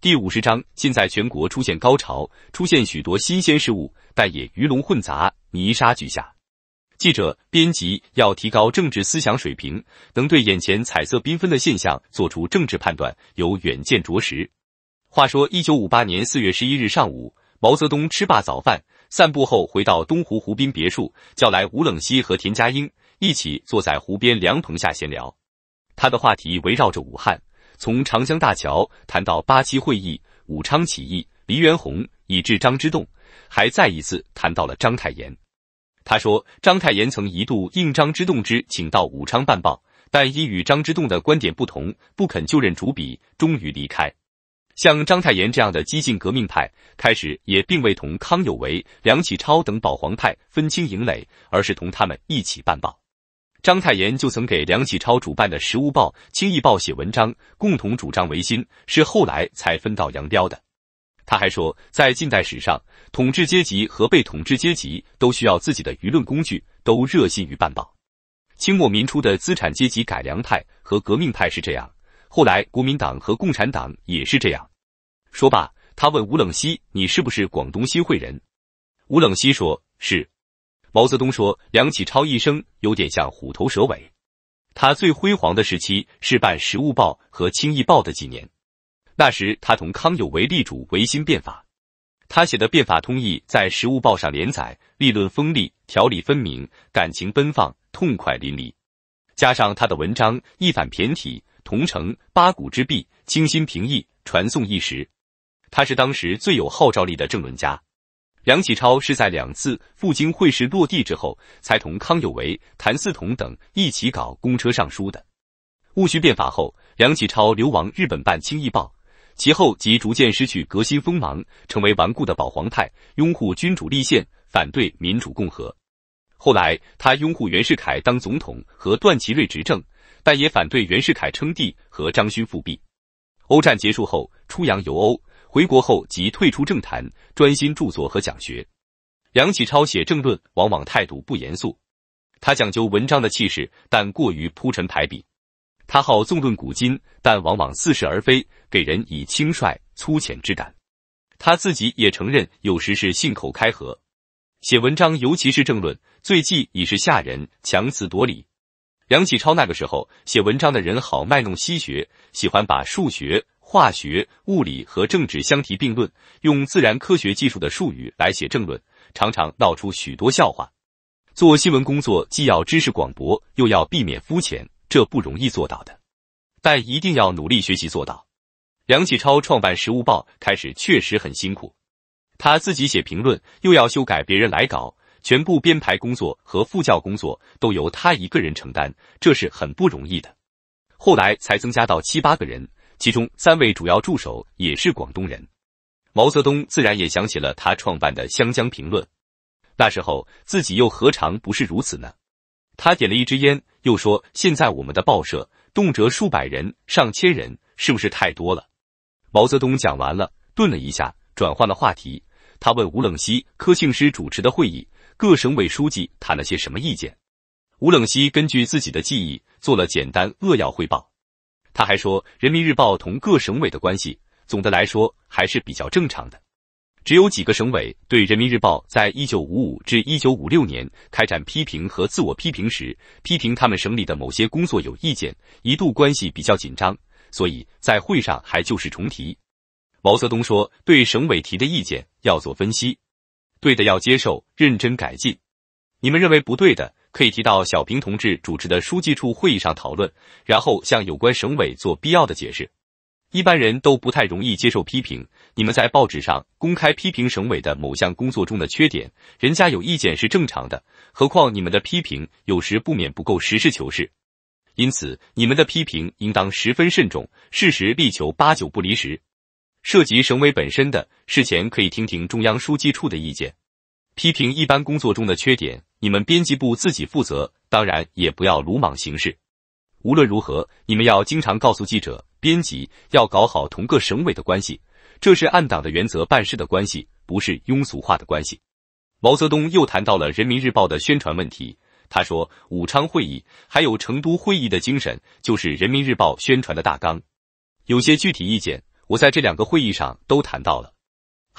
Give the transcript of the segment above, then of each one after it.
第五十章，现在全国出现高潮，出现许多新鲜事物，但也鱼龙混杂，泥沙俱下。记者、编辑要提高政治思想水平，能对眼前彩色缤纷的现象做出政治判断，有远见卓识。话说，一九五八年四月十一日上午，毛泽东吃罢早饭，散步后回到东湖湖滨别墅，叫来吴冷西和田家英，一起坐在湖边凉棚下闲聊。他的话题围绕着武汉。从长江大桥谈到八七会议、武昌起义、黎元洪，以致张之洞，还再一次谈到了章太炎。他说，章太炎曾一度应张之洞之请到武昌办报，但因与张之洞的观点不同，不肯就任主笔，终于离开。像章太炎这样的激进革命派，开始也并未同康有为、梁启超等保皇派分清营垒，而是同他们一起办报。章太炎就曾给梁启超主办的《时务报》《青易报》写文章，共同主张维新，是后来才分道扬镳的。他还说，在近代史上，统治阶级和被统治阶级都需要自己的舆论工具，都热心于办报。清末民初的资产阶级改良派和革命派是这样，后来国民党和共产党也是这样。说罢，他问吴冷西：“你是不是广东新会人？”吴冷西说：“是。”毛泽东说：“梁启超一生有点像虎头蛇尾。他最辉煌的时期是办《食物报》和《青易报》的几年。那时他同康有为力主维新变法。他写的《变法通义在《食物报》上连载，立论锋利，条理分明，感情奔放，痛快淋漓。加上他的文章一反骈体，同城八股之弊，清新平易，传诵一时。他是当时最有号召力的政论家。”梁启超是在两次赴京会试落地之后，才同康有为、谭嗣同等一起搞公车上书的。戊戌变法后，梁启超流亡日本办《清议报》，其后即逐渐失去革新锋芒，成为顽固的保皇派，拥护君主立宪，反对民主共和。后来，他拥护袁世凯当总统和段祺瑞执政，但也反对袁世凯称帝和张勋复辟。欧战结束后，出洋游欧。回国后即退出政坛，专心著作和讲学。梁启超写政论往往态度不严肃，他讲究文章的气势，但过于铺陈排比。他好纵论古今，但往往似是而非，给人以轻率粗浅之感。他自己也承认，有时是信口开河。写文章尤其是政论，最忌已是吓人、强词夺理。梁启超那个时候写文章的人好卖弄西学，喜欢把数学。化学、物理和政治相提并论，用自然科学技术的术语来写政论，常常闹出许多笑话。做新闻工作既要知识广博，又要避免肤浅，这不容易做到的，但一定要努力学习做到。梁启超创办《时务报》开始确实很辛苦，他自己写评论，又要修改别人来稿，全部编排工作和副教工作都由他一个人承担，这是很不容易的。后来才增加到七八个人。其中三位主要助手也是广东人，毛泽东自然也想起了他创办的《湘江评论》，那时候自己又何尝不是如此呢？他点了一支烟，又说：“现在我们的报社动辄数百人、上千人，是不是太多了？”毛泽东讲完了，顿了一下，转换了话题，他问吴冷西：“柯庆施主持的会议，各省委书记谈了些什么意见？”吴冷西根据自己的记忆做了简单扼要汇报。他还说，《人民日报》同各省委的关系，总的来说还是比较正常的，只有几个省委对《人民日报》在一九五五至一九五六年开展批评和自我批评时，批评他们省里的某些工作有意见，一度关系比较紧张，所以在会上还旧事重提。毛泽东说，对省委提的意见要做分析，对的要接受，认真改进；你们认为不对的。可以提到小平同志主持的书记处会议上讨论，然后向有关省委做必要的解释。一般人都不太容易接受批评，你们在报纸上公开批评省委的某项工作中的缺点，人家有意见是正常的。何况你们的批评有时不免不够实事求是，因此你们的批评应当十分慎重，事实力求八九不离十。涉及省委本身的事前可以听听中央书记处的意见，批评一般工作中的缺点。你们编辑部自己负责，当然也不要鲁莽行事。无论如何，你们要经常告诉记者、编辑，要搞好同各省委的关系，这是按党的原则办事的关系，不是庸俗化的关系。毛泽东又谈到了《人民日报》的宣传问题。他说，武昌会议还有成都会议的精神，就是《人民日报》宣传的大纲。有些具体意见，我在这两个会议上都谈到了。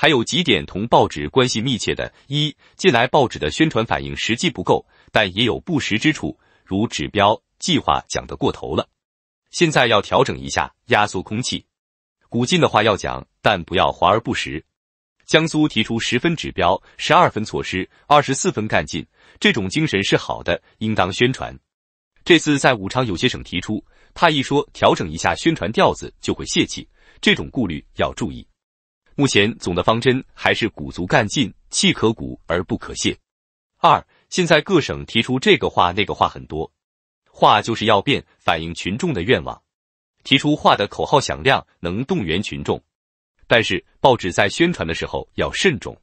还有几点同报纸关系密切的：一，近来报纸的宣传反应实际不够，但也有不实之处，如指标、计划讲得过头了，现在要调整一下，压缩空气。鼓劲的话要讲，但不要华而不实。江苏提出十分指标、十二分措施、二十四分干劲，这种精神是好的，应当宣传。这次在武昌有些省提出，怕一说调整一下宣传调子就会泄气，这种顾虑要注意。目前总的方针还是鼓足干劲，气可鼓而不可泄。二，现在各省提出这个话那个话很多，话就是要变，反映群众的愿望，提出话的口号响亮，能动员群众。但是报纸在宣传的时候要慎重，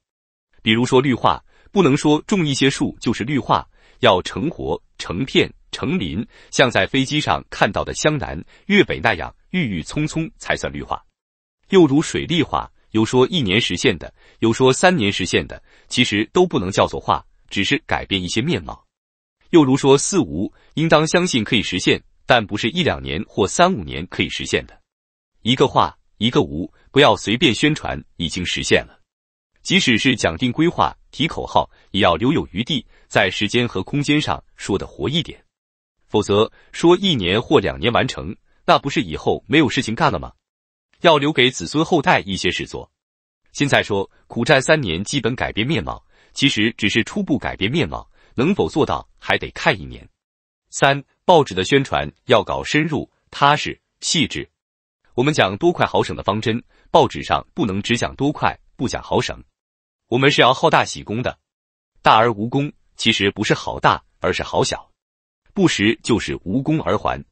比如说绿化，不能说种一些树就是绿化，要成活、成片、成林，像在飞机上看到的湘南、粤北那样郁郁葱葱才算绿化。又如水利化。有说一年实现的，有说三年实现的，其实都不能叫做“化”，只是改变一些面貌。又如说“四无”，应当相信可以实现，但不是一两年或三五年可以实现的。一个“化”，一个“无”，不要随便宣传已经实现了。即使是讲定规划、提口号，也要留有余地，在时间和空间上说的活一点。否则，说一年或两年完成，那不是以后没有事情干了吗？要留给子孙后代一些事做。现在说苦战三年基本改变面貌，其实只是初步改变面貌，能否做到还得看一年。三报纸的宣传要搞深入、踏实、细致。我们讲多快好省的方针，报纸上不能只讲多快，不讲好省。我们是要好大喜功的，大而无功，其实不是好大，而是好小，不实就是无功而还。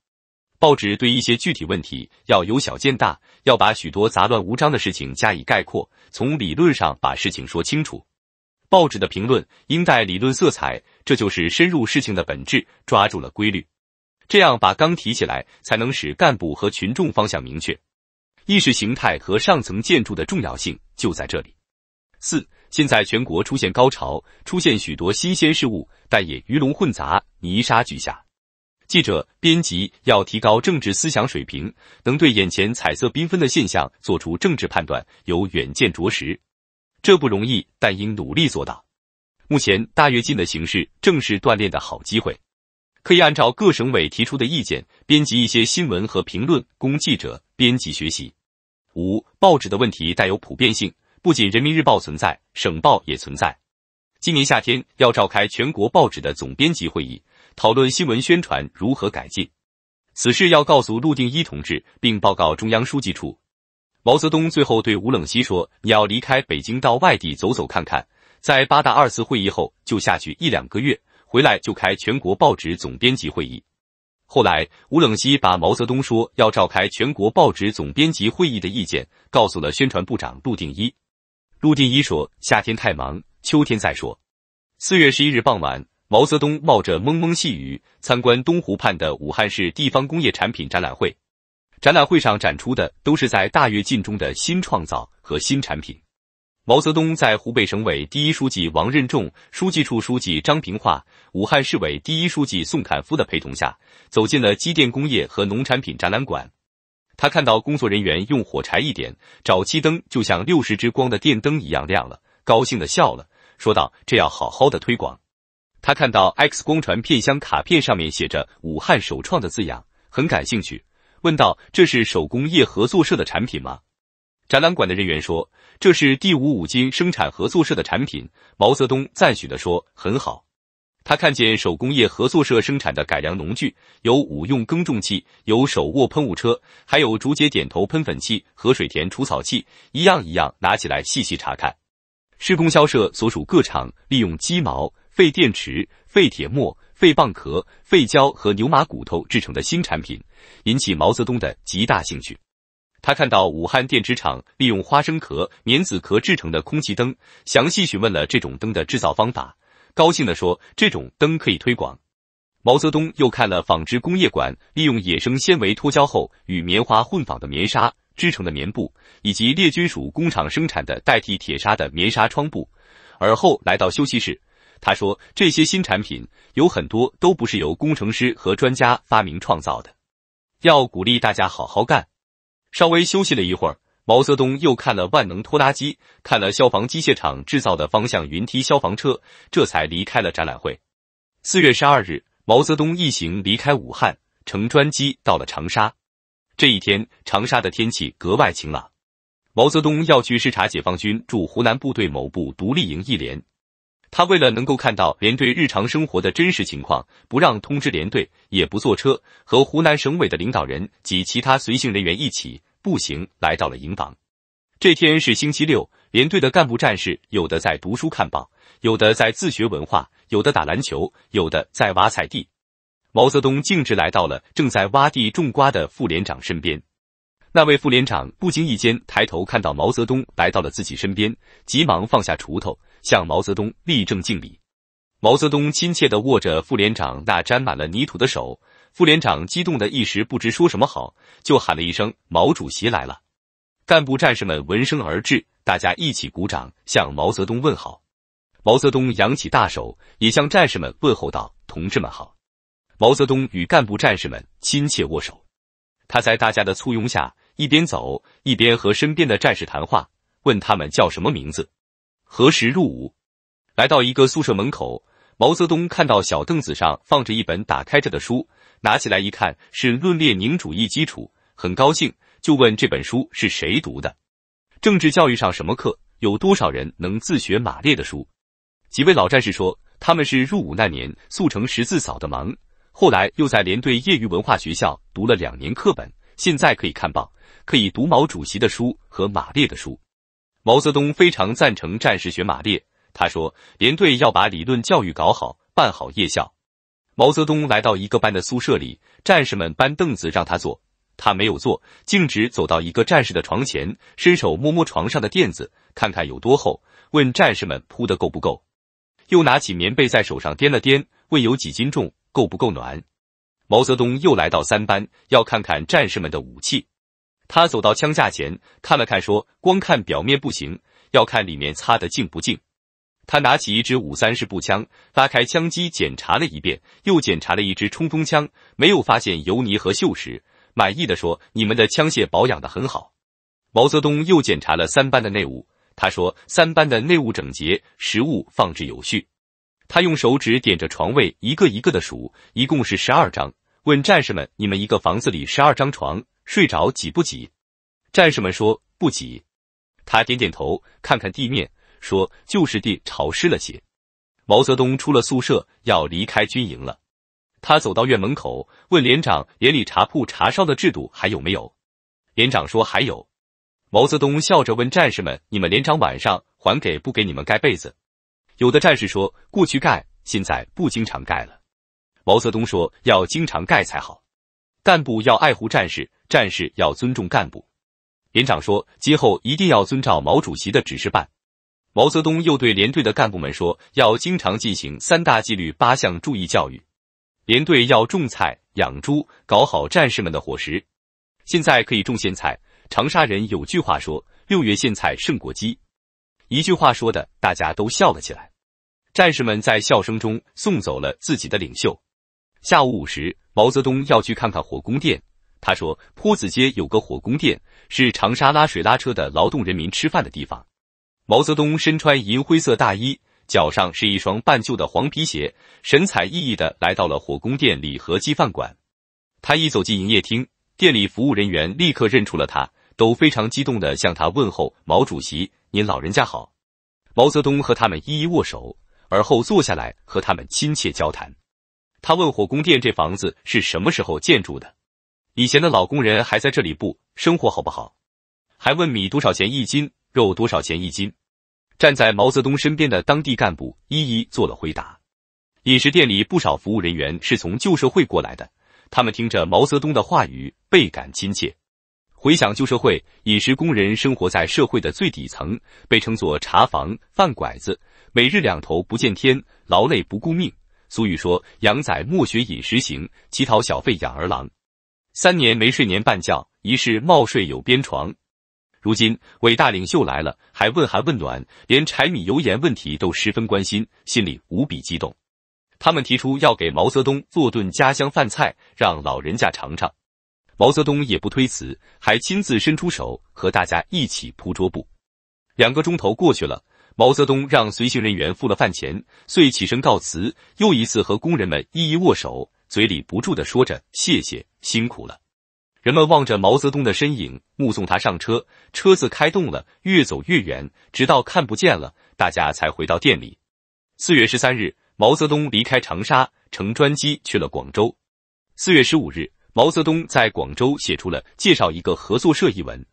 报纸对一些具体问题，要由小见大，要把许多杂乱无章的事情加以概括，从理论上把事情说清楚。报纸的评论应带理论色彩，这就是深入事情的本质，抓住了规律，这样把纲提起来，才能使干部和群众方向明确。意识形态和上层建筑的重要性就在这里。四，现在全国出现高潮，出现许多新鲜事物，但也鱼龙混杂，泥沙俱下。记者、编辑要提高政治思想水平，能对眼前彩色缤纷的现象做出政治判断，有远见卓识，这不容易，但应努力做到。目前大跃进的形势正是锻炼的好机会，可以按照各省委提出的意见，编辑一些新闻和评论，供记者、编辑学习。五、报纸的问题带有普遍性，不仅人民日报存在，省报也存在。今年夏天要召开全国报纸的总编辑会议。讨论新闻宣传如何改进，此事要告诉陆定一同志，并报告中央书记处。毛泽东最后对吴冷西说：“你要离开北京到外地走走看看，在八大二次会议后就下去一两个月，回来就开全国报纸总编辑会议。”后来，吴冷西把毛泽东说要召开全国报纸总编辑会议的意见告诉了宣传部长陆定一。陆定一说：“夏天太忙，秋天再说。”四月十一日傍晚。毛泽东冒着蒙蒙细雨，参观东湖畔的武汉市地方工业产品展览会。展览会上展出的都是在大跃进中的新创造和新产品。毛泽东在湖北省委第一书记王任重、书记处书记张平化、武汉市委第一书记宋侃夫的陪同下，走进了机电工业和农产品展览馆。他看到工作人员用火柴一点，沼气灯就像六十支光的电灯一样亮了，高兴的笑了，说道：“这要好好的推广。”他看到 X 光传片箱卡片上面写着“武汉首创”的字样，很感兴趣，问道：“这是手工业合作社的产品吗？”展览馆的人员说：“这是第五五金生产合作社的产品。”毛泽东赞许地说：“很好。”他看见手工业合作社生产的改良农具，有五用耕种器，有手握喷雾车，还有竹节点头喷粉器和水田除草器，一样一样拿起来细细查看。市供销社所属各厂利用鸡毛。废电池、废铁末、废蚌壳、废胶和牛马骨头制成的新产品引起毛泽东的极大兴趣。他看到武汉电池厂利用花生壳、棉籽壳制成的空气灯，详细询问了这种灯的制造方法，高兴地说：“这种灯可以推广。”毛泽东又看了纺织工业馆利用野生纤维脱胶后与棉花混纺的棉纱织成的棉布，以及列军属工厂生产的代替铁砂的棉纱窗布，而后来到休息室。他说：“这些新产品有很多都不是由工程师和专家发明创造的，要鼓励大家好好干。”稍微休息了一会儿，毛泽东又看了万能拖拉机，看了消防机械厂制造的方向云梯消防车，这才离开了展览会。四月十二日，毛泽东一行离开武汉，乘专机到了长沙。这一天，长沙的天气格外晴朗。毛泽东要去视察解放军驻湖南部队某部独立营一连。他为了能够看到连队日常生活的真实情况，不让通知连队，也不坐车，和湖南省委的领导人及其他随行人员一起步行来到了营房。这天是星期六，连队的干部战士有的在读书看报，有的在自学文化，有的打篮球，有的在挖菜地。毛泽东径直来到了正在挖地种瓜的副连长身边。那位副连长不经意间抬头看到毛泽东来到了自己身边，急忙放下锄头。向毛泽东立正敬礼，毛泽东亲切的握着副连长那沾满了泥土的手，副连长激动的一时不知说什么好，就喊了一声：“毛主席来了！”干部战士们闻声而至，大家一起鼓掌向毛泽东问好。毛泽东扬起大手，也向战士们问候道：“同志们好！”毛泽东与干部战士们亲切握手，他在大家的簇拥下，一边走一边和身边的战士谈话，问他们叫什么名字。何时入伍？来到一个宿舍门口，毛泽东看到小凳子上放着一本打开着的书，拿起来一看，是《论列宁主义基础》，很高兴，就问这本书是谁读的？政治教育上什么课？有多少人能自学马列的书？几位老战士说，他们是入伍那年速成识字扫的盲，后来又在连队业余文化学校读了两年课本，现在可以看报，可以读毛主席的书和马列的书。毛泽东非常赞成战士学马列，他说：“连队要把理论教育搞好，办好夜校。”毛泽东来到一个班的宿舍里，战士们搬凳子让他坐，他没有坐，径直走到一个战士的床前，伸手摸摸床上的垫子，看看有多厚，问战士们铺的够不够。又拿起棉被在手上掂了掂，问有几斤重，够不够暖。毛泽东又来到三班，要看看战士们的武器。他走到枪架前看了看，说：“光看表面不行，要看里面擦得净不净。”他拿起一支五三式步枪，拉开枪机检查了一遍，又检查了一支冲锋枪，没有发现油泥和锈蚀，满意的说：“你们的枪械保养的很好。”毛泽东又检查了三班的内务，他说：“三班的内务整洁，食物放置有序。”他用手指点着床位，一个一个的数，一共是十二张。问战士们：“你们一个房子里十二张床？”睡着挤不挤？战士们说不挤。他点点头，看看地面，说就是地潮湿了些。毛泽东出了宿舍，要离开军营了。他走到院门口，问连长：“连里茶铺茶烧的制度还有没有？”连长说：“还有。”毛泽东笑着问战士们：“你们连长晚上还给不给你们盖被子？”有的战士说：“过去盖，现在不经常盖了。”毛泽东说：“要经常盖才好。”干部要爱护战士，战士要尊重干部。连长说：“今后一定要遵照毛主席的指示办。”毛泽东又对连队的干部们说：“要经常进行三大纪律八项注意教育。连队要种菜、养猪，搞好战士们的伙食。现在可以种苋菜，长沙人有句话说：‘六月苋菜胜过鸡。’一句话说的，大家都笑了起来。战士们在笑声中送走了自己的领袖。”下午五时，毛泽东要去看看火宫殿。他说：“坡子街有个火宫殿，是长沙拉水拉车的劳动人民吃饭的地方。”毛泽东身穿银灰色大衣，脚上是一双半旧的黄皮鞋，神采奕奕地来到了火宫殿里和鸡饭馆。他一走进营业厅，店里服务人员立刻认出了他，都非常激动地向他问候：“毛主席，您老人家好！”毛泽东和他们一一握手，而后坐下来和他们亲切交谈。他问火宫殿这房子是什么时候建筑的？以前的老工人还在这里不生活好不好？还问米多少钱一斤，肉多少钱一斤？站在毛泽东身边的当地干部一一做了回答。饮食店里不少服务人员是从旧社会过来的，他们听着毛泽东的话语倍感亲切。回想旧社会，饮食工人生活在社会的最底层，被称作茶房、饭拐子，每日两头不见天，劳累不顾命。俗语说：“养仔莫学饮食行，乞讨小费养儿郎。三年没睡年半觉，一世冒睡有边床。”如今伟大领袖来了，还问寒问暖，连柴米油盐问题都十分关心，心里无比激动。他们提出要给毛泽东做顿家乡饭菜，让老人家尝尝。毛泽东也不推辞，还亲自伸出手和大家一起铺桌布。两个钟头过去了。毛泽东让随行人员付了饭钱，遂起身告辞，又一次和工人们一一握手，嘴里不住地说着“谢谢，辛苦了”。人们望着毛泽东的身影，目送他上车，车子开动了，越走越远，直到看不见了，大家才回到店里。四月十三日，毛泽东离开长沙，乘专机去了广州。四月十五日，毛泽东在广州写出了《介绍一个合作社》一文。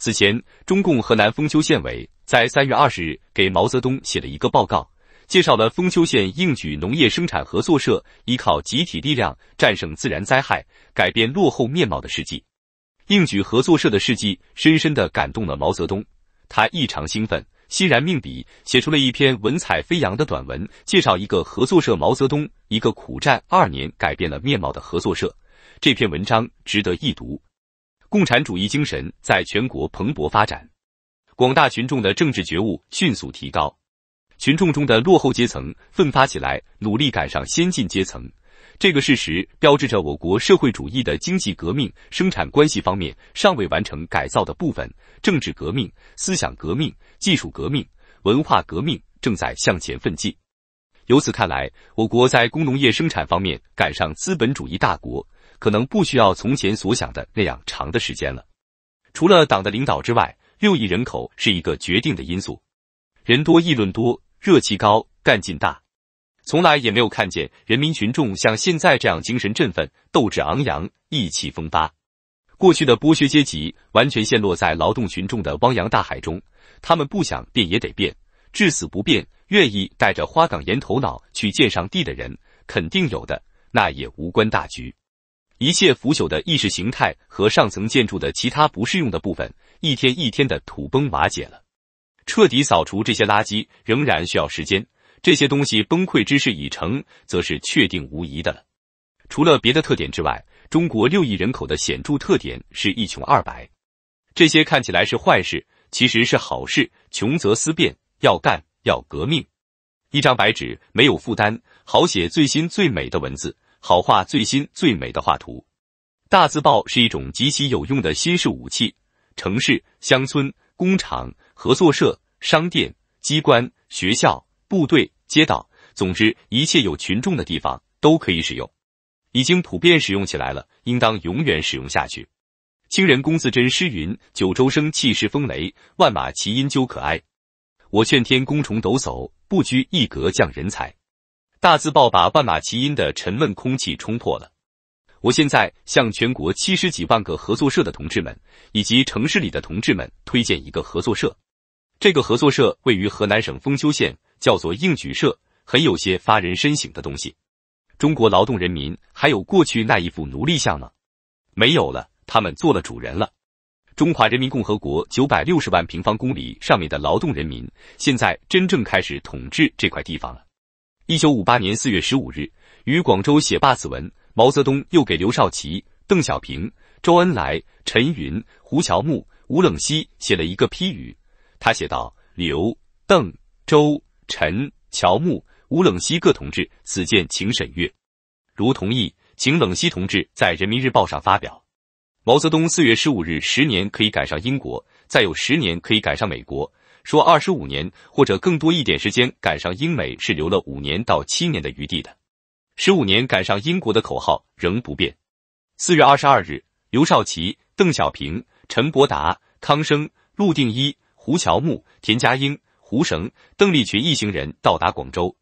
此前，中共河南封丘县委在三月二十日给毛泽东写了一个报告，介绍了封丘县应举农业生产合作社依靠集体力量战胜自然灾害、改变落后面貌的事迹。应举合作社的事迹深深地感动了毛泽东，他异常兴奋，欣然命笔，写出了一篇文采飞扬的短文，介绍一个合作社。毛泽东一个苦战二年改变了面貌的合作社，这篇文章值得一读。共产主义精神在全国蓬勃发展，广大群众的政治觉悟迅速提高，群众中的落后阶层奋发起来，努力赶上先进阶层。这个事实标志着我国社会主义的经济革命、生产关系方面尚未完成改造的部分，政治革命、思想革命、技术革命、文化革命正在向前奋进。由此看来，我国在工农业生产方面赶上资本主义大国。可能不需要从前所想的那样长的时间了。除了党的领导之外，六亿人口是一个决定的因素。人多议论多，热气高，干劲大。从来也没有看见人民群众像现在这样精神振奋、斗志昂扬、意气风发。过去的剥削阶级完全陷落在劳动群众的汪洋大海中，他们不想变也得变，至死不变。愿意带着花岗岩头脑去见上帝的人肯定有的，那也无关大局。一切腐朽的意识形态和上层建筑的其他不适用的部分，一天一天的土崩瓦解了。彻底扫除这些垃圾，仍然需要时间。这些东西崩溃之势已成，则是确定无疑的了。除了别的特点之外，中国六亿人口的显著特点是一穷二白。这些看起来是坏事，其实是好事。穷则思变，要干，要革命。一张白纸，没有负担，好写最新最美的文字。好画最新最美的画图，大字报是一种极其有用的新式武器。城市、乡村、工厂、合作社、商店、机关、学校、部队、街道，总之一切有群众的地方都可以使用，已经普遍使用起来了，应当永远使用下去。清人龚自珍诗云：“九州生气恃风雷，万马齐喑究可哀。我劝天公重抖擞，不拘一格降人才。”大字报把万马齐喑的沉闷空气冲破了。我现在向全国七十几万个合作社的同志们以及城市里的同志们推荐一个合作社。这个合作社位于河南省封丘县，叫做应举社，很有些发人深省的东西。中国劳动人民还有过去那一副奴隶像吗？没有了，他们做了主人了。中华人民共和国九百六十万平方公里上面的劳动人民，现在真正开始统治这块地方了。一九五八年四月十五日，于广州写罢此文，毛泽东又给刘少奇、邓小平、周恩来、陈云、胡乔木、吴冷西写了一个批语。他写道：“刘、邓、周、陈、乔木、吴冷西各同志，此件请审阅，如同意，请冷西同志在《人民日报》上发表。”毛泽东四月十五日：“十年可以赶上英国，再有十年可以赶上美国。”说二十五年或者更多一点时间赶上英美是留了五年到七年的余地的，十五年赶上英国的口号仍不变。四月二十二日，刘少奇、邓小平、陈伯达、康生、陆定一、胡乔木、田家英、胡绳、邓丽群一行人到达广州。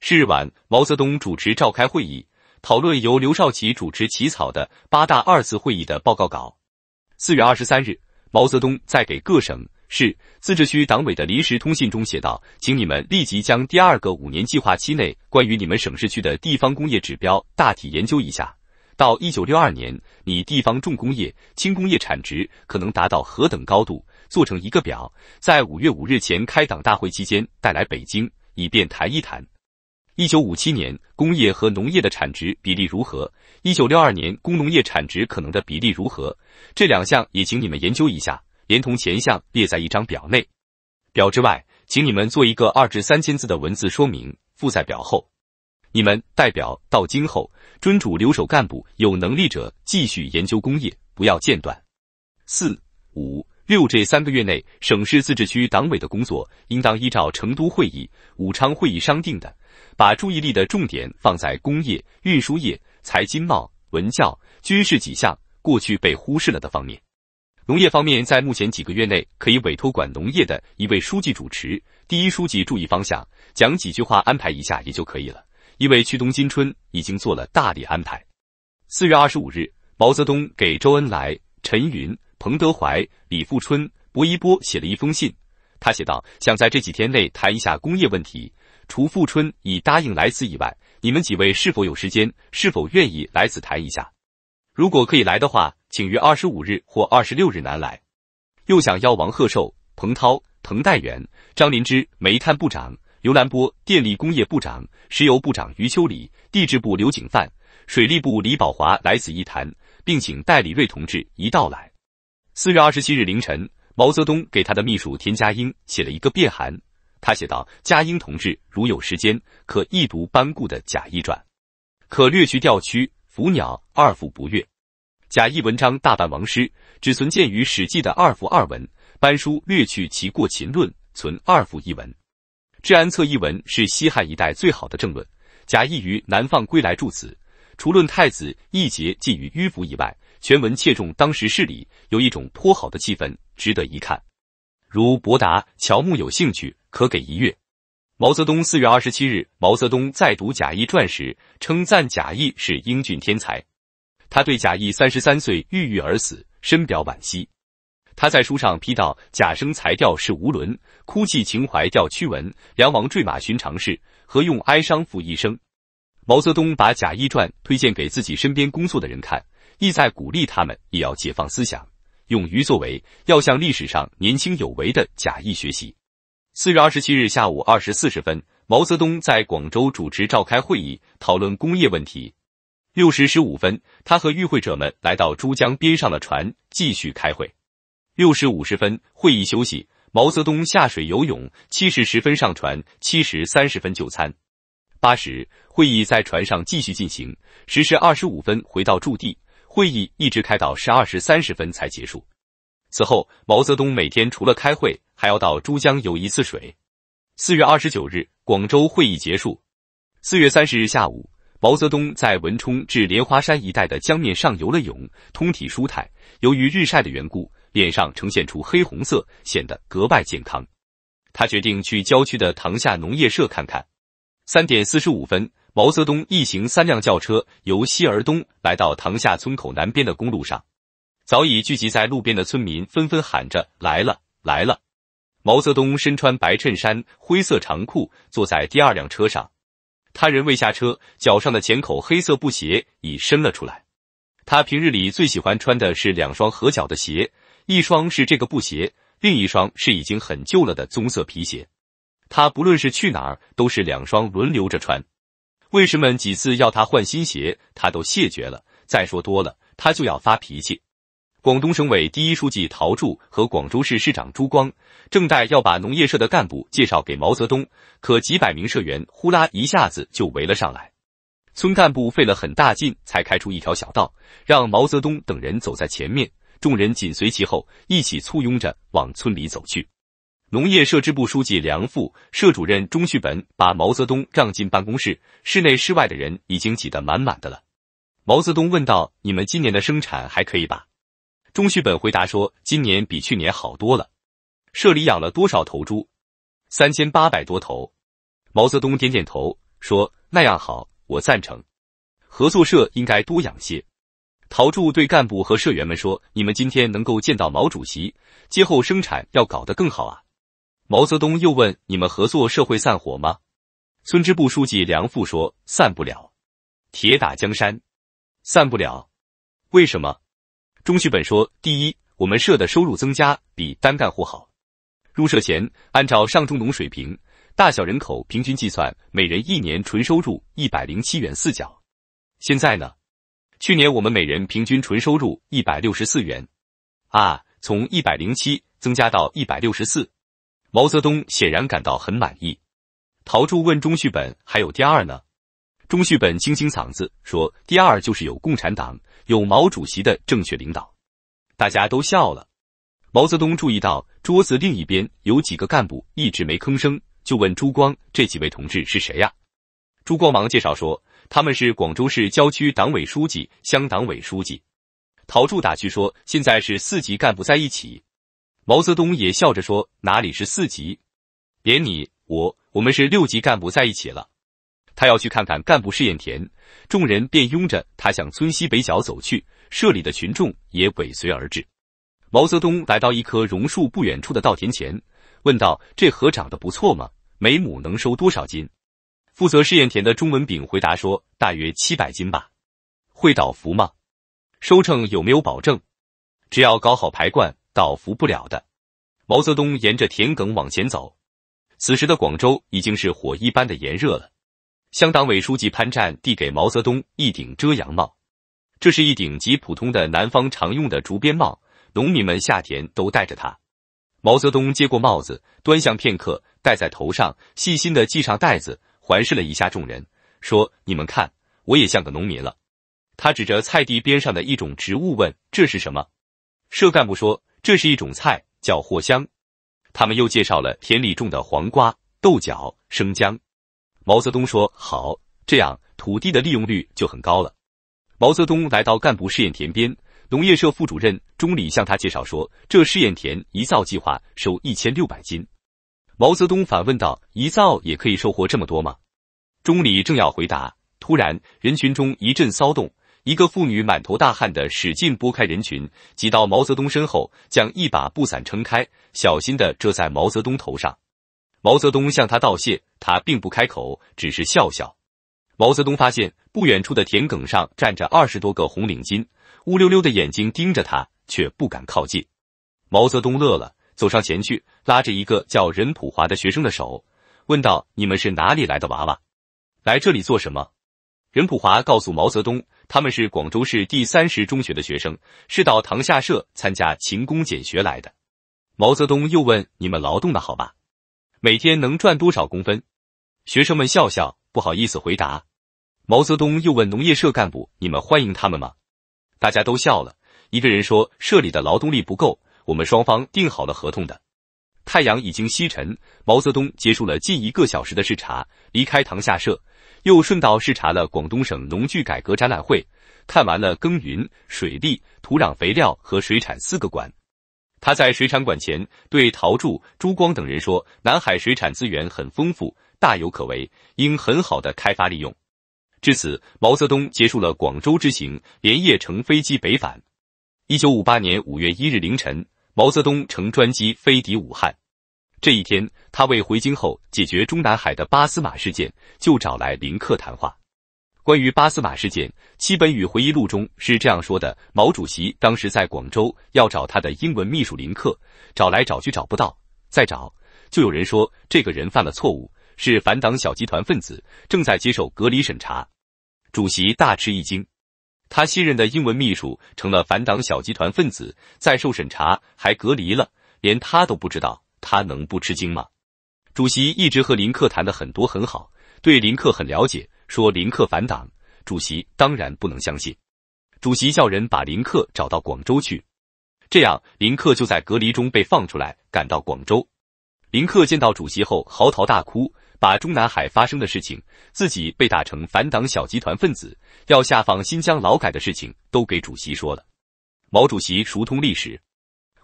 是日晚，毛泽东主持召开会议，讨论由刘少奇主持起草的八大二次会议的报告稿。四月二十三日，毛泽东在给各省。是自治区党委的临时通信中写道，请你们立即将第二个五年计划期内关于你们省市区的地方工业指标大体研究一下。到一九六二年，你地方重工业、轻工业产值可能达到何等高度？做成一个表，在五月五日前开党大会期间带来北京，以便谈一谈。一九五七年工业和农业的产值比例如何？一九六二年工农业产值可能的比例如何？这两项也请你们研究一下。连同前项列在一张表内，表之外，请你们做一个二至三千字的文字说明，附在表后。你们代表到今后尊主留守干部有能力者继续研究工业，不要间断。四五六这三个月内，省市自治区党委的工作应当依照成都会议、武昌会议商定的，把注意力的重点放在工业、运输业、财经、贸、文教、军事几项过去被忽视了的方面。农业方面，在目前几个月内可以委托管农业的一位书记主持，第一书记注意方向，讲几句话，安排一下也就可以了。因为去冬今春已经做了大力安排。四月二十五日，毛泽东给周恩来、陈云、彭德怀、李富春、薄一波写了一封信，他写道：“想在这几天内谈一下工业问题。除富春已答应来此以外，你们几位是否有时间，是否愿意来此谈一下？如果可以来的话。”请于二十五日或二十六日南来。又想邀王贺寿、彭涛、滕代远、张林芝、煤炭部长刘兰波，电力工业部长、石油部长余秋里，地质部刘景范，水利部李宝华来此一谈，并请戴李瑞同志一道来。四月二十七日凌晨，毛泽东给他的秘书田家英写了一个便函。他写道：“家英同志，如有时间，可一读班固的《贾谊传》，可略去调区、伏鸟二府不悦。”贾谊文章大半王师，只存见于《史记》的二赋二文。班书略去其《过秦论》，存二赋一文，《治安策》一文是西汉一代最好的政论。贾谊于南方归来著此，除论太子义节寄于迂腐以外，全文切中当时事理，有一种颇好的气氛，值得一看。如博达乔木有兴趣，可给一阅。毛泽东四月二十七日，毛泽东在读《贾谊传》时，称赞贾谊是英俊天才。他对贾谊三十三岁郁郁而死深表惋惜，他在书上批道：“贾生才调是无伦，哭泣情怀调屈文。梁王坠马寻常事，何用哀伤负一生。”毛泽东把《贾谊传》推荐给自己身边工作的人看，意在鼓励他们也要解放思想，勇于作为，要向历史上年轻有为的贾谊学习。四月二十七日下午二时四十分，毛泽东在广州主持召开会议，讨论工业问题。六时十五分，他和与会者们来到珠江边上的船，继续开会。六时五十分，会议休息，毛泽东下水游泳。七时十分上船，七时三十分就餐。八时，会议在船上继续进行。十时二十五分回到驻地，会议一直开到十二时三十分才结束。此后，毛泽东每天除了开会，还要到珠江游一次水。四月二十九日，广州会议结束。四月三十日下午。毛泽东在文冲至莲花山一带的江面上游了泳，通体舒坦。由于日晒的缘故，脸上呈现出黑红色，显得格外健康。他决定去郊区的塘下农业社看看。三点四十五分，毛泽东一行三辆轿车由西而东来到塘下村口南边的公路上，早已聚集在路边的村民纷纷喊着：“来了，来了！”毛泽东身穿白衬衫、灰色长裤，坐在第二辆车上。他人未下车，脚上的浅口黑色布鞋已伸了出来。他平日里最喜欢穿的是两双合脚的鞋，一双是这个布鞋，另一双是已经很旧了的棕色皮鞋。他不论是去哪儿，都是两双轮流着穿。卫士们几次要他换新鞋，他都谢绝了。再说多了，他就要发脾气。广东省委第一书记陶铸和广州市市长朱光正待要把农业社的干部介绍给毛泽东，可几百名社员呼啦一下子就围了上来，村干部费了很大劲才开出一条小道，让毛泽东等人走在前面，众人紧随其后，一起簇拥着往村里走去。农业社支部书记梁富、社主任钟旭本把毛泽东让进办公室，室内室外的人已经挤得满满的了。毛泽东问道：“你们今年的生产还可以吧？”钟旭本回答说：“今年比去年好多了，社里养了多少头猪？三千八百多头。”毛泽东点点头说：“那样好，我赞成。合作社应该多养些。”陶铸对干部和社员们说：“你们今天能够见到毛主席，今后生产要搞得更好啊！”毛泽东又问：“你们合作社会散伙吗？”村支部书记梁富说：“散不了，铁打江山，散不了。为什么？”钟旭本说：“第一，我们社的收入增加比单干户好。入社前，按照上中农水平、大小人口平均计算，每人一年纯收入一百零七元四角。现在呢，去年我们每人平均纯收入一百六十四元，啊，从一百零七增加到一百六十四。”毛泽东显然感到很满意。陶铸问钟旭本：“还有第二呢？”钟旭本清清嗓子说：“第二就是有共产党。”有毛主席的正确领导，大家都笑了。毛泽东注意到桌子另一边有几个干部一直没吭声，就问朱光：“这几位同志是谁呀？”朱光忙介绍说：“他们是广州市郊区党委书记、乡党委书记。”陶铸打趣说：“现在是四级干部在一起。”毛泽东也笑着说：“哪里是四级？连你我，我们是六级干部在一起了。”他要去看看干部试验田，众人便拥着他向村西北角走去，社里的群众也尾随而至。毛泽东来到一棵榕树不远处的稻田前，问道：“这禾长得不错吗？每亩能收多少斤？”负责试验田的钟文炳回答说：“大约七百斤吧。会倒伏吗？收成有没有保证？只要搞好排灌，倒伏不了的。”毛泽东沿着田埂往前走。此时的广州已经是火一般的炎热了。乡党委书记潘占递给毛泽东一顶遮阳帽，这是一顶极普通的南方常用的竹编帽，农民们夏天都戴着它。毛泽东接过帽子，端详片刻，戴在头上，细心的系上带子，环视了一下众人，说：“你们看，我也像个农民了。”他指着菜地边上的一种植物问：“这是什么？”社干部说：“这是一种菜，叫藿香。”他们又介绍了田里种的黄瓜、豆角、生姜。毛泽东说：“好，这样土地的利用率就很高了。”毛泽东来到干部试验田边，农业社副主任钟礼向他介绍说：“这试验田一造计划收一千六百斤。”毛泽东反问道：“一造也可以收获这么多吗？”钟礼正要回答，突然人群中一阵骚动，一个妇女满头大汗的使劲拨开人群，挤到毛泽东身后，将一把布伞撑开，小心的遮在毛泽东头上。毛泽东向他道谢，他并不开口，只是笑笑。毛泽东发现不远处的田埂上站着二十多个红领巾，乌溜溜的眼睛盯着他，却不敢靠近。毛泽东乐了，走上前去，拉着一个叫任普华的学生的手，问道：“你们是哪里来的娃娃？来这里做什么？”任普华告诉毛泽东，他们是广州市第三十中学的学生，是到塘下社参加勤工俭学来的。毛泽东又问：“你们劳动的好吧？”每天能赚多少公分？学生们笑笑，不好意思回答。毛泽东又问农业社干部：“你们欢迎他们吗？”大家都笑了。一个人说：“社里的劳动力不够，我们双方订好了合同的。”太阳已经西沉，毛泽东结束了近一个小时的视察，离开塘下社，又顺道视察了广东省农具改革展览会，看完了耕耘、水利、土壤、肥料和水产四个馆。他在水产馆前对陶铸、朱光等人说：“南海水产资源很丰富，大有可为，应很好的开发利用。”至此，毛泽东结束了广州之行，连夜乘飞机北返。一九五八年五月一日凌晨，毛泽东乘专机飞抵武汉。这一天，他为回京后解决中南海的巴斯马事件，就找来林克谈话。关于巴四马事件，戚本禹回忆录中是这样说的：毛主席当时在广州要找他的英文秘书林克，找来找去找不到，再找，就有人说这个人犯了错误，是反党小集团分子，正在接受隔离审查。主席大吃一惊，他信任的英文秘书成了反党小集团分子，在受审查还隔离了，连他都不知道，他能不吃惊吗？主席一直和林克谈的很多很好，对林克很了解。说林克反党，主席当然不能相信。主席叫人把林克找到广州去，这样林克就在隔离中被放出来，赶到广州。林克见到主席后，嚎啕大哭，把中南海发生的事情，自己被打成反党小集团分子，要下放新疆劳改的事情，都给主席说了。毛主席熟通历史，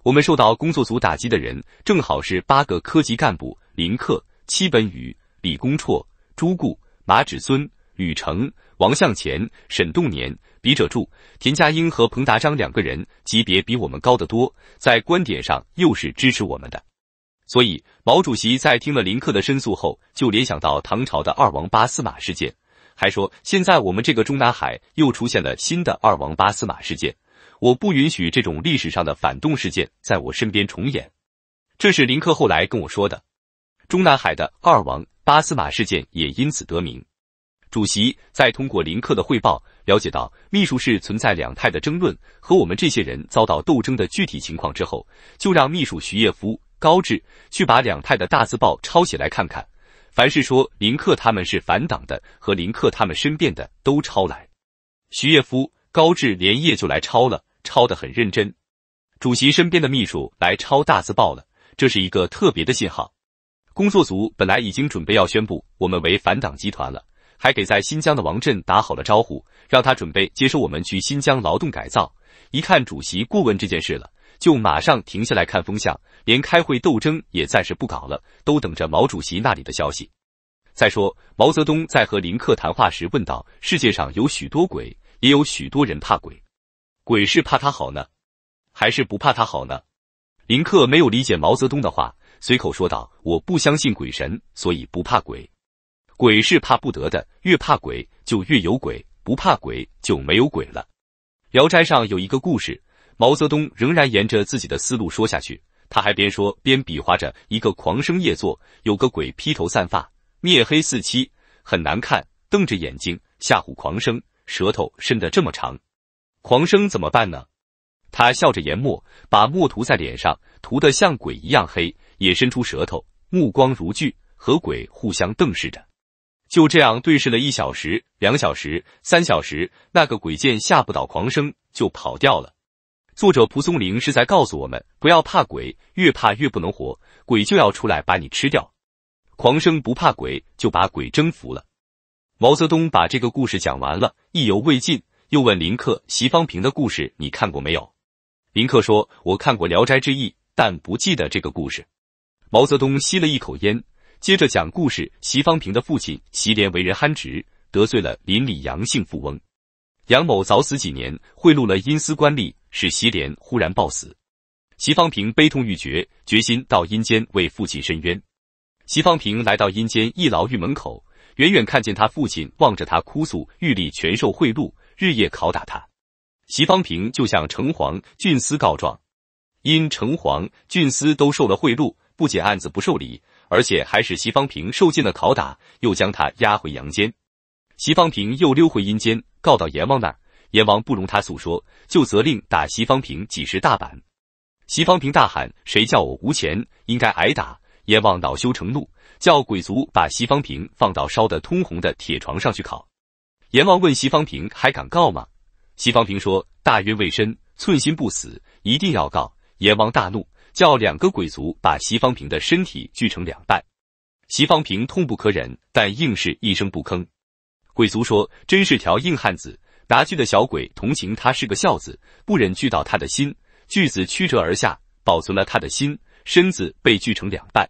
我们受到工作组打击的人，正好是八个科级干部：林克、戚本禹、李公绰、朱固、马芷尊。吕成、王向前、沈栋年，笔者注：田家英和彭达章两个人级别比我们高得多，在观点上又是支持我们的，所以毛主席在听了林克的申诉后，就联想到唐朝的二王八司马事件，还说现在我们这个中南海又出现了新的二王八司马事件，我不允许这种历史上的反动事件在我身边重演。这是林克后来跟我说的，中南海的二王八司马事件也因此得名。主席在通过林克的汇报了解到秘书室存在两派的争论和我们这些人遭到斗争的具体情况之后，就让秘书徐叶夫、高志去把两派的大字报抄写来看看。凡是说林克他们是反党的和林克他们身边的都抄来。徐叶夫、高志连夜就来抄了，抄得很认真。主席身边的秘书来抄大字报了，这是一个特别的信号。工作组本来已经准备要宣布我们为反党集团了。还给在新疆的王震打好了招呼，让他准备接收我们去新疆劳动改造。一看主席过问这件事了，就马上停下来看风向，连开会斗争也暂时不搞了，都等着毛主席那里的消息。再说，毛泽东在和林克谈话时问道：“世界上有许多鬼，也有许多人怕鬼，鬼是怕他好呢，还是不怕他好呢？”林克没有理解毛泽东的话，随口说道：“我不相信鬼神，所以不怕鬼。”鬼是怕不得的，越怕鬼就越有鬼，不怕鬼就没有鬼了。聊斋上有一个故事，毛泽东仍然沿着自己的思路说下去，他还边说边比划着。一个狂生夜坐，有个鬼披头散发，面黑似漆，很难看，瞪着眼睛吓唬狂生，舌头伸得这么长。狂生怎么办呢？他笑着研墨，把墨涂在脸上，涂得像鬼一样黑，也伸出舌头，目光如炬，和鬼互相瞪视着。就这样对视了一小时、两小时、三小时，那个鬼见吓不倒狂生，就跑掉了。作者蒲松龄是在告诉我们，不要怕鬼，越怕越不能活，鬼就要出来把你吃掉。狂生不怕鬼，就把鬼征服了。毛泽东把这个故事讲完了，意犹未尽，又问林克：“席方平的故事你看过没有？”林克说：“我看过《聊斋志异》，但不记得这个故事。”毛泽东吸了一口烟。接着讲故事，席方平的父亲席连为人憨直，得罪了邻里杨姓富翁。杨某早死几年，贿赂了阴司官吏，使席连忽然暴死。席方平悲痛欲绝，决心到阴间为父亲伸冤。席方平来到阴间一牢狱门口，远远看见他父亲望着他哭诉，狱吏全受贿赂，日夜拷打他。席方平就向城隍、郡司告状，因城隍、郡司都受了贿赂，不仅案子不受理。而且还使席方平受尽了拷打，又将他押回阳间。席方平又溜回阴间，告到阎王那儿。阎王不容他诉说，就责令打席方平几十大板。席方平大喊：“谁叫我无钱，应该挨打！”阎王恼羞成怒，叫鬼卒把席方平放到烧得通红的铁床上去烤。阎王问席方平：“还敢告吗？”席方平说：“大冤未深，寸心不死，一定要告。”阎王大怒。叫两个鬼卒把席方平的身体锯成两半，席方平痛不可忍，但硬是一声不吭。鬼卒说：“真是条硬汉子。”拿锯的小鬼同情他是个孝子，不忍锯到他的心，锯子曲折而下，保存了他的心，身子被锯成两半。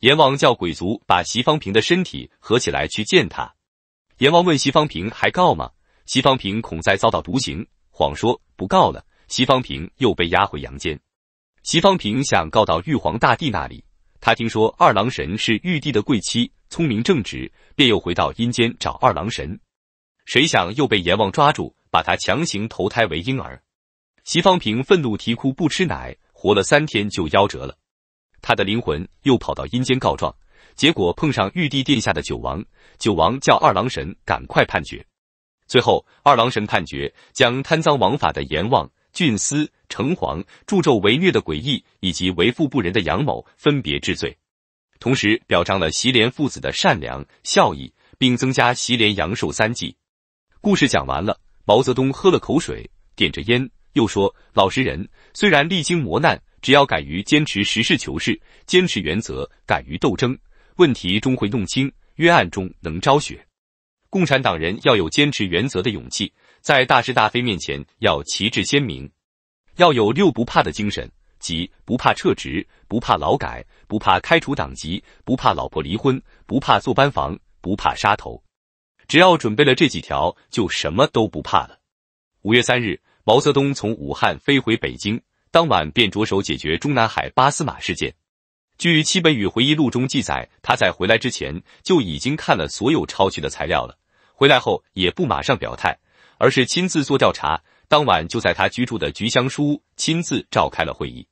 阎王叫鬼卒把席方平的身体合起来去见他。阎王问席方平还告吗？席方平恐再遭到毒刑，谎说不告了。席方平又被押回阳间。席方平想告到玉皇大帝那里，他听说二郎神是玉帝的贵妻，聪明正直，便又回到阴间找二郎神。谁想又被阎王抓住，把他强行投胎为婴儿。席方平愤怒啼哭，不吃奶，活了三天就夭折了。他的灵魂又跑到阴间告状，结果碰上玉帝殿下的九王，九王叫二郎神赶快判决。最后，二郎神判决将贪赃枉法的阎王。俊思、城隍助纣为虐的诡异以及为富不仁的杨某分别治罪，同时表彰了习连父子的善良孝义，并增加习连阳寿三季。故事讲完了，毛泽东喝了口水，点着烟，又说：“老实人虽然历经磨难，只要敢于坚持实事求是，坚持原则，敢于斗争，问题终会弄清。冤案中能昭雪，共产党人要有坚持原则的勇气。”在大是大非面前，要旗帜鲜明，要有六不怕的精神，即不怕撤职、不怕劳改、不怕开除党籍、不怕老婆离婚、不怕坐班房、不怕杀头。只要准备了这几条，就什么都不怕了。五月三日，毛泽东从武汉飞回北京，当晚便着手解决中南海巴斯马事件。据戚本禹回忆录中记载，他在回来之前就已经看了所有抄袭的材料了，回来后也不马上表态。而是亲自做调查，当晚就在他居住的菊香书屋亲自召开了会议。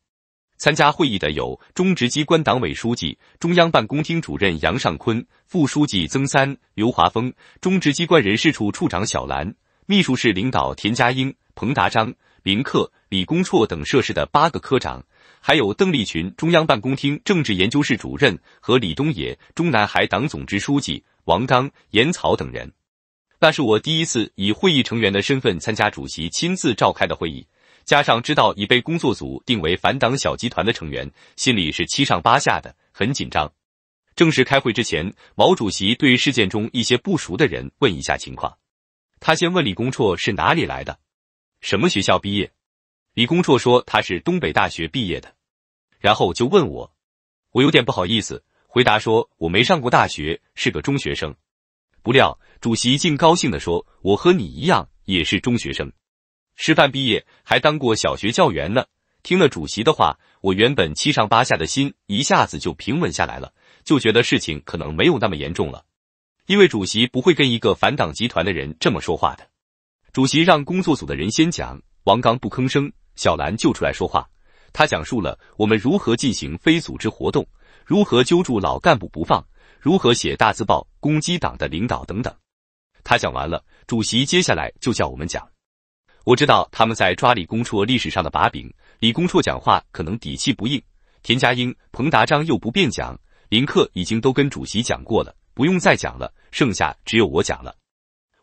参加会议的有中直机关党委书记、中央办公厅主任杨尚昆、副书记曾三、刘华峰，中直机关人事处处长小兰，秘书室领导田家英、彭达章、林克、李公绰等涉事的八个科长，还有邓立群、中央办公厅政治研究室主任和李东野、中南海党总支书记王刚、严草等人。那是我第一次以会议成员的身份参加主席亲自召开的会议，加上知道已被工作组定为反党小集团的成员，心里是七上八下的，很紧张。正式开会之前，毛主席对事件中一些不熟的人问一下情况。他先问李公绰是哪里来的，什么学校毕业。李公绰说他是东北大学毕业的，然后就问我，我有点不好意思，回答说我没上过大学，是个中学生。不料，主席竟高兴地说：“我和你一样，也是中学生，师范毕业，还当过小学教员呢。”听了主席的话，我原本七上八下的心一下子就平稳下来了，就觉得事情可能没有那么严重了，因为主席不会跟一个反党集团的人这么说话的。主席让工作组的人先讲，王刚不吭声，小兰就出来说话。他讲述了我们如何进行非组织活动，如何揪住老干部不放。如何写大字报攻击党的领导等等？他讲完了，主席接下来就叫我们讲。我知道他们在抓李公绰历史上的把柄，李公绰讲话可能底气不硬，田家英、彭达章又不便讲，林克已经都跟主席讲过了，不用再讲了，剩下只有我讲了。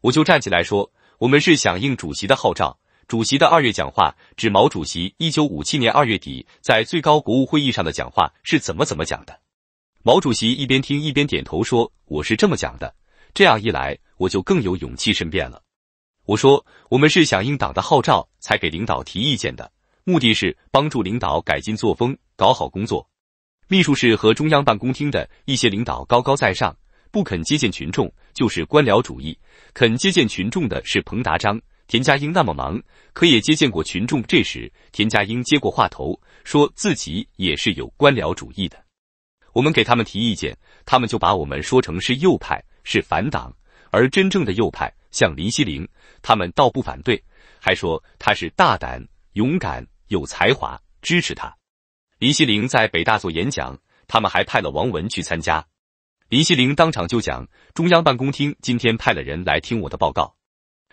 我就站起来说：“我们是响应主席的号召，主席的二月讲话，指毛主席一九五七年二月底在最高国务会议上的讲话是怎么怎么讲的。”毛主席一边听一边点头说：“我是这么讲的，这样一来我就更有勇气申辩了。”我说：“我们是响应党的号召才给领导提意见的，目的是帮助领导改进作风，搞好工作。秘书室和中央办公厅的一些领导高高在上，不肯接见群众，就是官僚主义。肯接见群众的是彭达章、田家英，那么忙，可也接见过群众。”这时，田家英接过话头，说自己也是有官僚主义的。我们给他们提意见，他们就把我们说成是右派，是反党。而真正的右派，像林希龄，他们倒不反对，还说他是大胆、勇敢、有才华，支持他。林希龄在北大做演讲，他们还派了王文去参加。林希龄当场就讲：“中央办公厅今天派了人来听我的报告，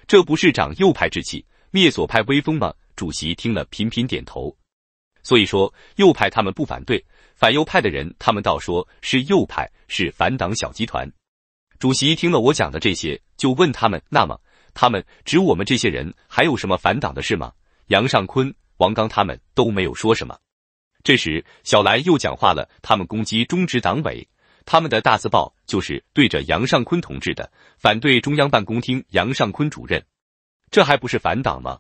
这不是长右派之气，灭左派威风吗？”主席听了频频点头。所以说，右派他们不反对。反右派的人，他们倒说是右派，是反党小集团。主席听了我讲的这些，就问他们：“那么，他们指我们这些人还有什么反党的事吗？”杨尚昆、王刚他们都没有说什么。这时，小兰又讲话了：“他们攻击中直党委，他们的大字报就是对着杨尚昆同志的，反对中央办公厅杨尚昆主任，这还不是反党吗？”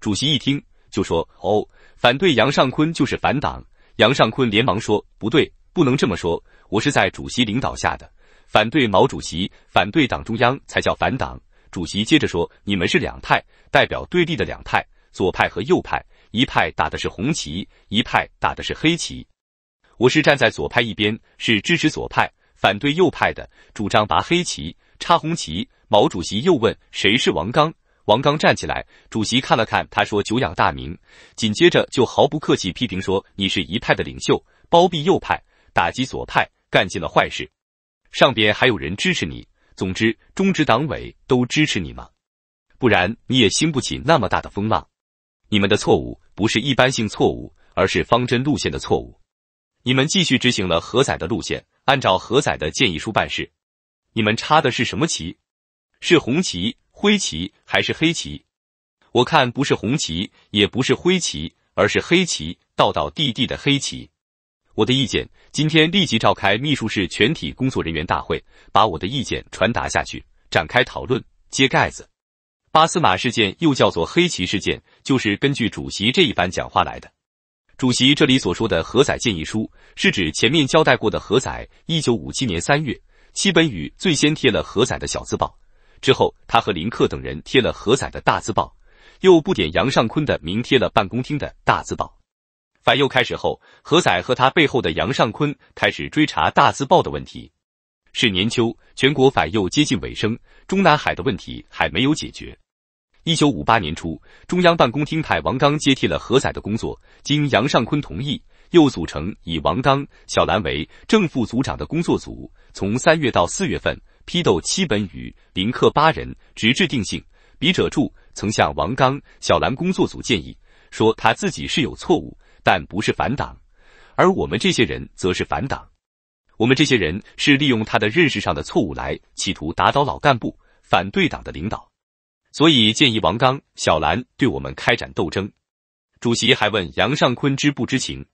主席一听就说：“哦，反对杨尚昆就是反党。”杨尚昆连忙说：“不对，不能这么说，我是在主席领导下的。反对毛主席，反对党中央，才叫反党。”主席接着说：“你们是两派，代表对立的两派，左派和右派，一派打的是红旗，一派打的是黑旗。我是站在左派一边，是支持左派，反对右派的，主张拔黑旗，插红旗。”毛主席又问：“谁是王刚？”王刚站起来，主席看了看，他说：“久仰大名。”紧接着就毫不客气批评说：“你是一派的领袖，包庇右派，打击左派，干尽了坏事。上边还有人支持你，总之中执党委都支持你嘛，不然你也兴不起那么大的风浪。你们的错误不是一般性错误，而是方针路线的错误。你们继续执行了何载的路线，按照何载的建议书办事。你们插的是什么旗？是红旗。”灰旗还是黑旗？我看不是红旗，也不是灰旗，而是黑旗，道道地地的黑旗。我的意见，今天立即召开秘书室全体工作人员大会，把我的意见传达下去，展开讨论，揭盖子。巴斯马事件又叫做黑旗事件，就是根据主席这一番讲话来的。主席这里所说的核载建议书，是指前面交代过的核载。一九五七年三月，戚本禹最先贴了核载的小字报。之后，他和林克等人贴了何仔的大字报，又不点杨尚昆的名贴了办公厅的大字报。反右开始后，何仔和他背后的杨尚昆开始追查大字报的问题。是年秋，全国反右接近尾声，中南海的问题还没有解决。一九五八年初，中央办公厅派王刚接替了何仔的工作，经杨尚昆同意，又组成以王刚、小兰为正副组长的工作组，从三月到四月份。批斗戚本禹、林克八人，直至定性。笔者注曾向王刚、小兰工作组建议，说他自己是有错误，但不是反党，而我们这些人则是反党。我们这些人是利用他的认识上的错误来企图打倒老干部，反对党的领导。所以建议王刚、小兰对我们开展斗争。主席还问杨尚昆知不知情。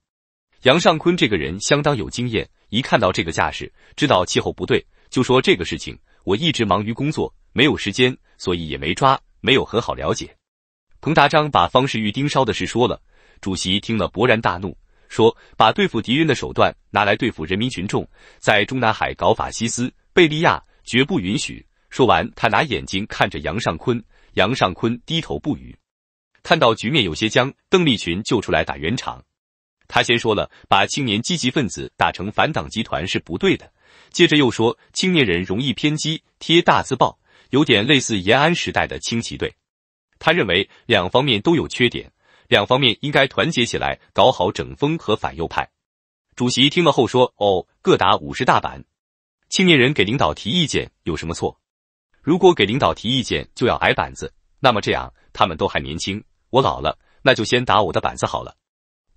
杨尚坤这个人相当有经验，一看到这个架势，知道气候不对。就说这个事情，我一直忙于工作，没有时间，所以也没抓，没有很好了解。彭达章把方世玉盯梢的事说了，主席听了勃然大怒，说：“把对付敌人的手段拿来对付人民群众，在中南海搞法西斯，贝利亚绝不允许。”说完，他拿眼睛看着杨尚昆，杨尚昆低头不语。看到局面有些僵，邓丽群就出来打圆场，他先说了：“把青年积极分子打成反党集团是不对的。”接着又说，青年人容易偏激，贴大字报，有点类似延安时代的轻骑队。他认为两方面都有缺点，两方面应该团结起来，搞好整风和反右派。主席听了后说：“哦，各打五十大板。青年人给领导提意见有什么错？如果给领导提意见就要挨板子，那么这样他们都还年轻，我老了，那就先打我的板子好了。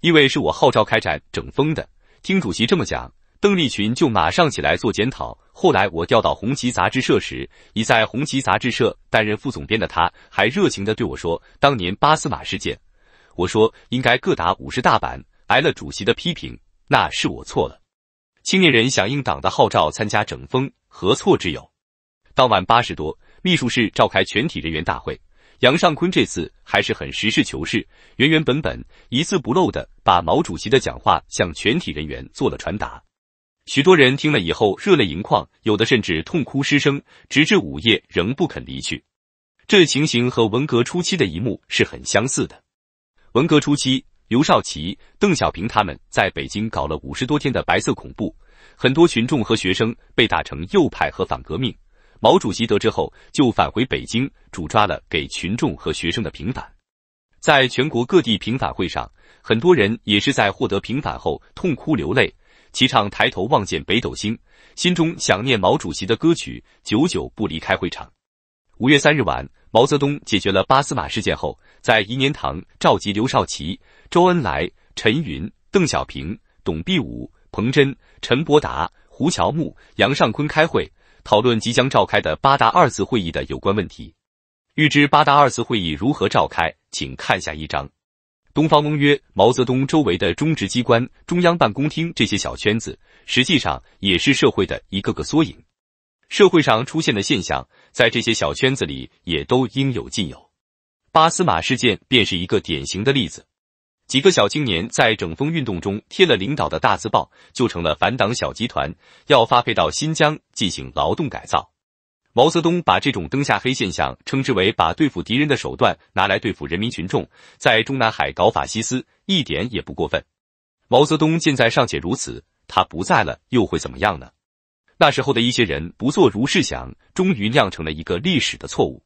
因为是我号召开展整风的。听主席这么讲。”邓丽群就马上起来做检讨。后来我调到红旗杂志社时，已在红旗杂志社担任副总编的他，还热情的对我说：“当年巴斯马事件，我说应该各打五十大板，挨了主席的批评，那是我错了。青年人响应党的号召参加整风，何错之有？”当晚八时多，秘书室召开全体人员大会，杨尚昆这次还是很实事求是，原原本本、一字不漏的把毛主席的讲话向全体人员做了传达。许多人听了以后热泪盈眶，有的甚至痛哭失声，直至午夜仍不肯离去。这情形和文革初期的一幕是很相似的。文革初期，刘少奇、邓小平他们在北京搞了五十多天的白色恐怖，很多群众和学生被打成右派和反革命。毛主席得知后就返回北京，主抓了给群众和学生的平反。在全国各地平反会上，很多人也是在获得平反后痛哭流泪。齐唱抬头望见北斗星，心中想念毛主席的歌曲，久久不离开会场。五月三日晚，毛泽东解决了巴思马事件后，在颐年堂召集刘少奇、周恩来、陈云、邓小平、董必武、彭真、陈伯达、胡乔木、杨尚昆开会，讨论即将召开的八大二次会议的有关问题。欲知八大二次会议如何召开，请看下一章。东方翁曰：“毛泽东周围的中直机关、中央办公厅这些小圈子，实际上也是社会的一个个缩影。社会上出现的现象，在这些小圈子里也都应有尽有。巴斯马事件便是一个典型的例子。几个小青年在整风运动中贴了领导的大字报，就成了反党小集团，要发配到新疆进行劳动改造。”毛泽东把这种灯下黑现象称之为把对付敌人的手段拿来对付人民群众，在中南海搞法西斯一点也不过分。毛泽东现在尚且如此，他不在了又会怎么样呢？那时候的一些人不做如是想，终于酿成了一个历史的错误。